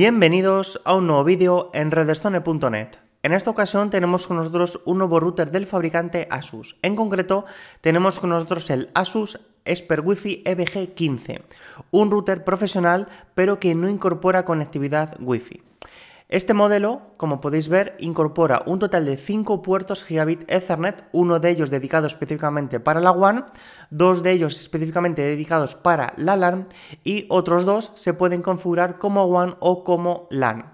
Bienvenidos a un nuevo vídeo en redstone.net. En esta ocasión tenemos con nosotros un nuevo router del fabricante Asus. En concreto, tenemos con nosotros el Asus Expert Wi-Fi EBG15, un router profesional pero que no incorpora conectividad Wi-Fi. Este modelo, como podéis ver, incorpora un total de 5 puertos Gigabit Ethernet, uno de ellos dedicado específicamente para la WAN, dos de ellos específicamente dedicados para la LAN y otros dos se pueden configurar como WAN o como LAN.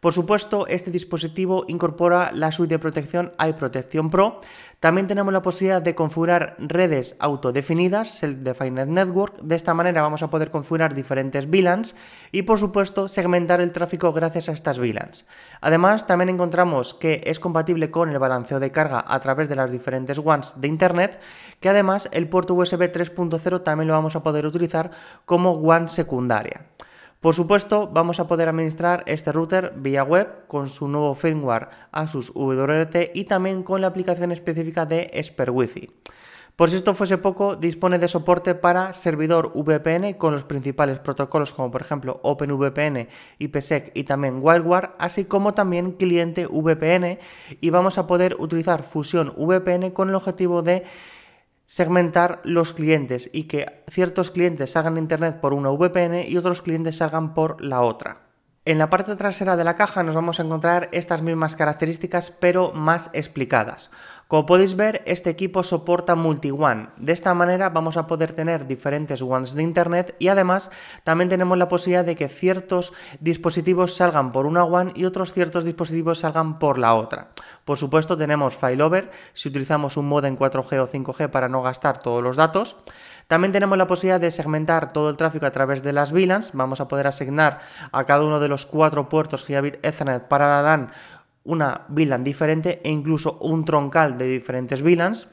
Por supuesto, este dispositivo incorpora la suite de protección iProtección Pro. También tenemos la posibilidad de configurar redes autodefinidas, Self-Defined Network. De esta manera vamos a poder configurar diferentes VLANs y, por supuesto, segmentar el tráfico gracias a estas VLANs. Además, también encontramos que es compatible con el balanceo de carga a través de las diferentes WANs de Internet, que además el puerto USB 3.0 también lo vamos a poder utilizar como WAN secundaria. Por supuesto, vamos a poder administrar este router vía web con su nuevo firmware Asus WRT y también con la aplicación específica de Esper WiFi. Por si esto fuese poco, dispone de soporte para servidor VPN con los principales protocolos como por ejemplo OpenVPN, IPsec y también WildWare, así como también cliente VPN y vamos a poder utilizar Fusión VPN con el objetivo de segmentar los clientes y que ciertos clientes salgan a Internet por una VPN y otros clientes salgan por la otra. En la parte trasera de la caja nos vamos a encontrar estas mismas características pero más explicadas. Como podéis ver, este equipo soporta multi-WAN. De esta manera vamos a poder tener diferentes WANs de Internet y además también tenemos la posibilidad de que ciertos dispositivos salgan por una WAN y otros ciertos dispositivos salgan por la otra. Por supuesto tenemos Over si utilizamos un en 4G o 5G para no gastar todos los datos. También tenemos la posibilidad de segmentar todo el tráfico a través de las VLANs. Vamos a poder asignar a cada uno de los cuatro puertos Gigabit Ethernet para la LAN una VLAN diferente e incluso un troncal de diferentes VLANs.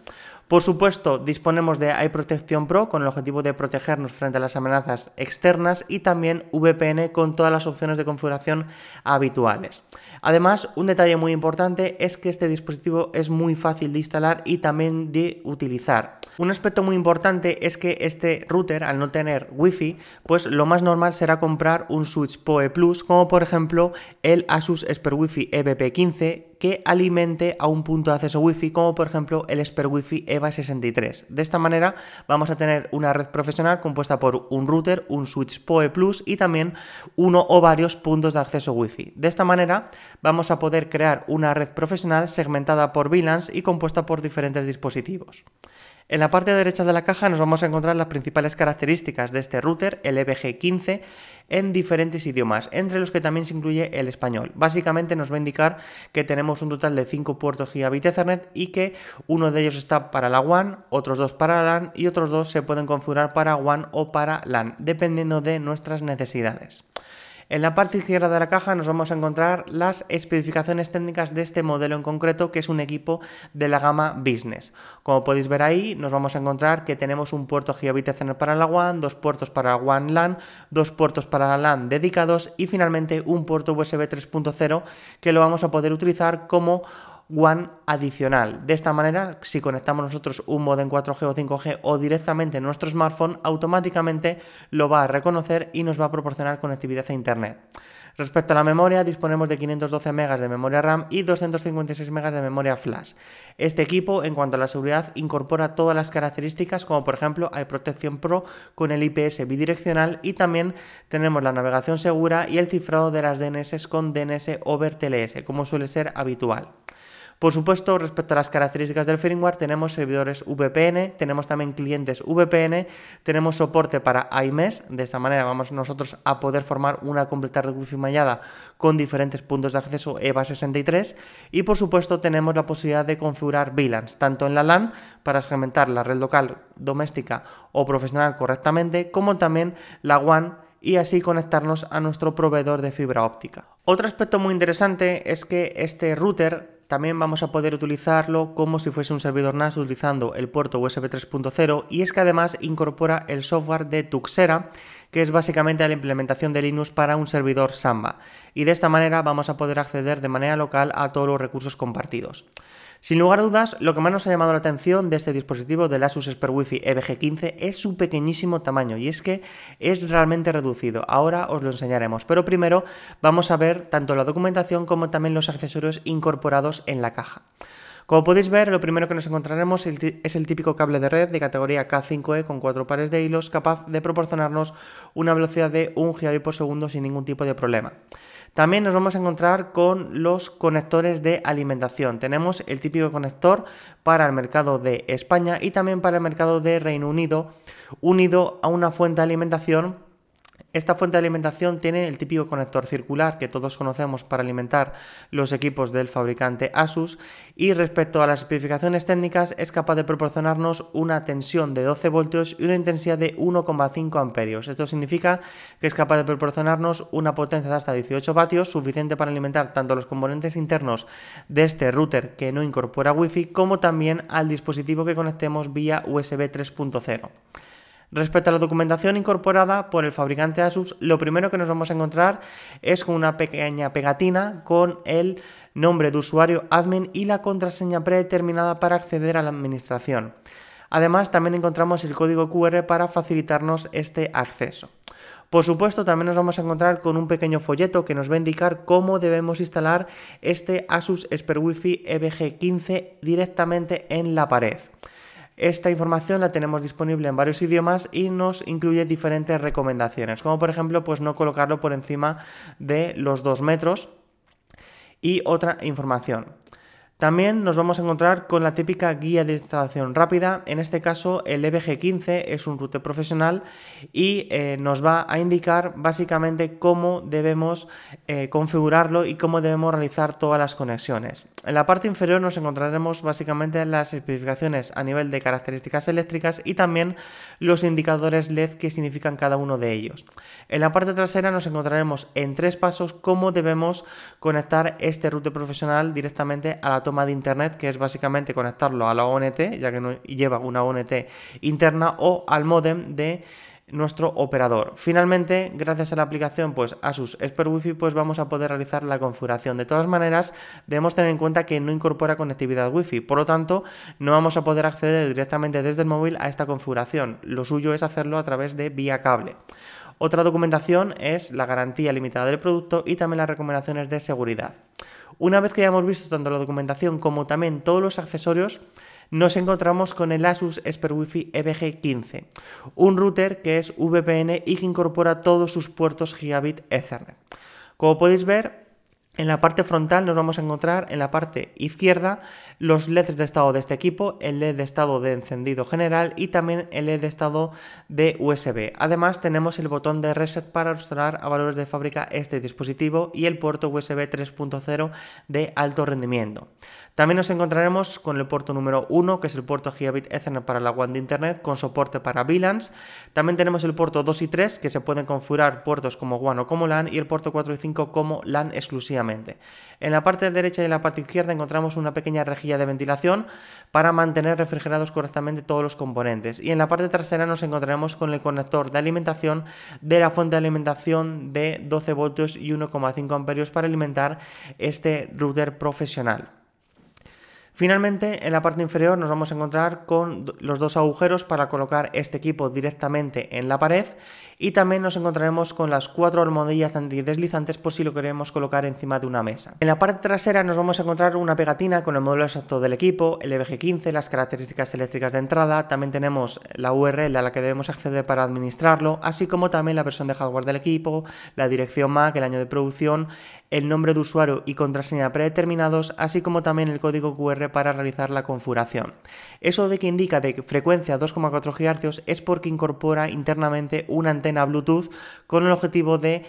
Por supuesto, disponemos de iProtection Pro con el objetivo de protegernos frente a las amenazas externas y también VPN con todas las opciones de configuración habituales. Además, un detalle muy importante es que este dispositivo es muy fácil de instalar y también de utilizar. Un aspecto muy importante es que este router, al no tener Wi-Fi, pues lo más normal será comprar un switch PoE Plus, como por ejemplo el Asus Expert Wi-Fi EBP15, que alimente a un punto de acceso Wi-Fi, como por ejemplo el Esper WiFi EVA 63. De esta manera vamos a tener una red profesional compuesta por un router, un switch PoE Plus y también uno o varios puntos de acceso Wi-Fi. De esta manera vamos a poder crear una red profesional segmentada por VLANs y compuesta por diferentes dispositivos. En la parte derecha de la caja nos vamos a encontrar las principales características de este router, el EBG15, en diferentes idiomas, entre los que también se incluye el español. Básicamente nos va a indicar que tenemos un total de 5 puertos gigabit Ethernet y que uno de ellos está para la WAN, otros dos para la LAN y otros dos se pueden configurar para WAN o para LAN, dependiendo de nuestras necesidades. En la parte izquierda de la caja nos vamos a encontrar las especificaciones técnicas de este modelo en concreto, que es un equipo de la gama Business. Como podéis ver ahí, nos vamos a encontrar que tenemos un puerto Ethernet para la WAN, dos puertos para WAN LAN, dos puertos para la LAN dedicados y finalmente un puerto USB 3.0 que lo vamos a poder utilizar como One adicional. De esta manera, si conectamos nosotros un modem 4G o 5G o directamente nuestro smartphone, automáticamente lo va a reconocer y nos va a proporcionar conectividad a Internet. Respecto a la memoria, disponemos de 512 MB de memoria RAM y 256 MB de memoria flash. Este equipo, en cuanto a la seguridad, incorpora todas las características, como por ejemplo hay protección Pro con el IPS bidireccional y también tenemos la navegación segura y el cifrado de las DNS con DNS over TLS, como suele ser habitual. Por supuesto, respecto a las características del firmware, tenemos servidores VPN, tenemos también clientes VPN, tenemos soporte para IMES de esta manera vamos nosotros a poder formar una completa red wifi mallada con diferentes puntos de acceso EVA63 y por supuesto tenemos la posibilidad de configurar VLANs, tanto en la LAN para segmentar la red local, doméstica o profesional correctamente, como también la WAN y así conectarnos a nuestro proveedor de fibra óptica. Otro aspecto muy interesante es que este router también vamos a poder utilizarlo como si fuese un servidor NAS utilizando el puerto USB 3.0 y es que además incorpora el software de Tuxera, que es básicamente la implementación de Linux para un servidor Samba. Y de esta manera vamos a poder acceder de manera local a todos los recursos compartidos. Sin lugar a dudas, lo que más nos ha llamado la atención de este dispositivo del Asus Super Wi-Fi EBG15 es su pequeñísimo tamaño y es que es realmente reducido. Ahora os lo enseñaremos, pero primero vamos a ver tanto la documentación como también los accesorios incorporados en la caja. Como podéis ver, lo primero que nos encontraremos es el típico cable de red de categoría K5E con cuatro pares de hilos capaz de proporcionarnos una velocidad de 1 GB por segundo sin ningún tipo de problema. También nos vamos a encontrar con los conectores de alimentación. Tenemos el típico conector para el mercado de España y también para el mercado de Reino Unido, unido a una fuente de alimentación esta fuente de alimentación tiene el típico conector circular que todos conocemos para alimentar los equipos del fabricante Asus y respecto a las especificaciones técnicas es capaz de proporcionarnos una tensión de 12 voltios y una intensidad de 1,5 amperios. Esto significa que es capaz de proporcionarnos una potencia de hasta 18 vatios suficiente para alimentar tanto los componentes internos de este router que no incorpora wifi como también al dispositivo que conectemos vía USB 3.0. Respecto a la documentación incorporada por el fabricante Asus, lo primero que nos vamos a encontrar es con una pequeña pegatina con el nombre de usuario admin y la contraseña predeterminada para acceder a la administración. Además, también encontramos el código QR para facilitarnos este acceso. Por supuesto, también nos vamos a encontrar con un pequeño folleto que nos va a indicar cómo debemos instalar este Asus Expert Wi-Fi EBG15 directamente en la pared. Esta información la tenemos disponible en varios idiomas y nos incluye diferentes recomendaciones, como por ejemplo pues no colocarlo por encima de los dos metros y otra información. También nos vamos a encontrar con la típica guía de instalación rápida, en este caso el EBG15 es un router profesional y eh, nos va a indicar básicamente cómo debemos eh, configurarlo y cómo debemos realizar todas las conexiones. En la parte inferior nos encontraremos básicamente las especificaciones a nivel de características eléctricas y también los indicadores LED que significan cada uno de ellos. En la parte trasera nos encontraremos en tres pasos cómo debemos conectar este router profesional directamente a la toma de Internet, que es básicamente conectarlo a la ONT, ya que no lleva una ONT interna, o al modem de nuestro operador. Finalmente, gracias a la aplicación pues Asus Expert Wi-Fi pues vamos a poder realizar la configuración. De todas maneras, debemos tener en cuenta que no incorpora conectividad Wi-Fi, por lo tanto, no vamos a poder acceder directamente desde el móvil a esta configuración. Lo suyo es hacerlo a través de vía cable. Otra documentación es la garantía limitada del producto y también las recomendaciones de seguridad. Una vez que ya hemos visto tanto la documentación como también todos los accesorios, nos encontramos con el Asus Expert Wi-Fi EBG15, un router que es VPN y que incorpora todos sus puertos gigabit Ethernet. Como podéis ver, en la parte frontal nos vamos a encontrar en la parte izquierda los LEDs de estado de este equipo, el LED de estado de encendido general y también el LED de estado de USB. Además tenemos el botón de reset para restaurar a valores de fábrica este dispositivo y el puerto USB 3.0 de alto rendimiento. También nos encontraremos con el puerto número 1, que es el puerto Gigabit Ethernet para la WAN de Internet, con soporte para VLANs. También tenemos el puerto 2 y 3, que se pueden configurar puertos como WAN o como LAN, y el puerto 4 y 5 como LAN exclusivamente. En la parte derecha y en la parte izquierda encontramos una pequeña rejilla de ventilación para mantener refrigerados correctamente todos los componentes. Y en la parte trasera nos encontraremos con el conector de alimentación de la fuente de alimentación de 12 voltios y 1,5 amperios para alimentar este router profesional. Finalmente, en la parte inferior nos vamos a encontrar con los dos agujeros para colocar este equipo directamente en la pared y también nos encontraremos con las cuatro almohadillas antideslizantes por si lo queremos colocar encima de una mesa. En la parte trasera nos vamos a encontrar una pegatina con el modelo exacto del equipo, el EBG15, las características eléctricas de entrada, también tenemos la URL a la que debemos acceder para administrarlo, así como también la versión de hardware del equipo, la dirección MAC, el año de producción, el nombre de usuario y contraseña predeterminados, así como también el código QR para realizar la configuración. Eso de que indica de frecuencia 2,4 GHz es porque incorpora internamente una antena Bluetooth con el objetivo de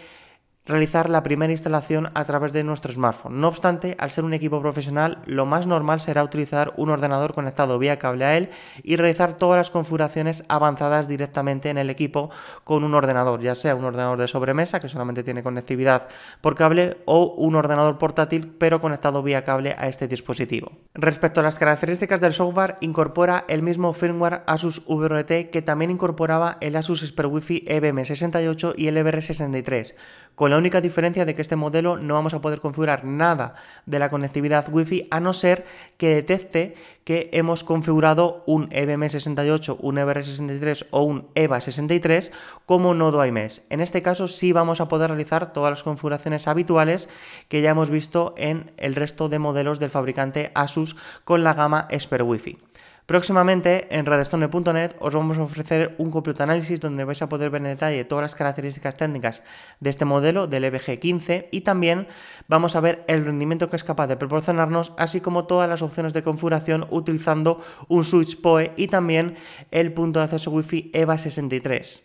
realizar la primera instalación a través de nuestro smartphone. No obstante, al ser un equipo profesional, lo más normal será utilizar un ordenador conectado vía cable a él y realizar todas las configuraciones avanzadas directamente en el equipo con un ordenador, ya sea un ordenador de sobremesa que solamente tiene conectividad por cable o un ordenador portátil pero conectado vía cable a este dispositivo. Respecto a las características del software, incorpora el mismo firmware Asus VRT que también incorporaba el Asus Super wifi EBM68 y el EBR63 con la única diferencia de que este modelo no vamos a poder configurar nada de la conectividad Wi-Fi a no ser que detecte que hemos configurado un EBM68, un EBR63 o un EVA63 como nodo IMES. En este caso sí vamos a poder realizar todas las configuraciones habituales que ya hemos visto en el resto de modelos del fabricante Asus con la gama Esper Wi-Fi. Próximamente en Radestone.net os vamos a ofrecer un completo análisis donde vais a poder ver en detalle todas las características técnicas de este modelo del EBG15 y también vamos a ver el rendimiento que es capaz de proporcionarnos, así como todas las opciones de configuración utilizando un switch PoE y también el punto de acceso wifi EVA63.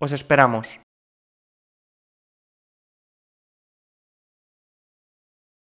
Os esperamos.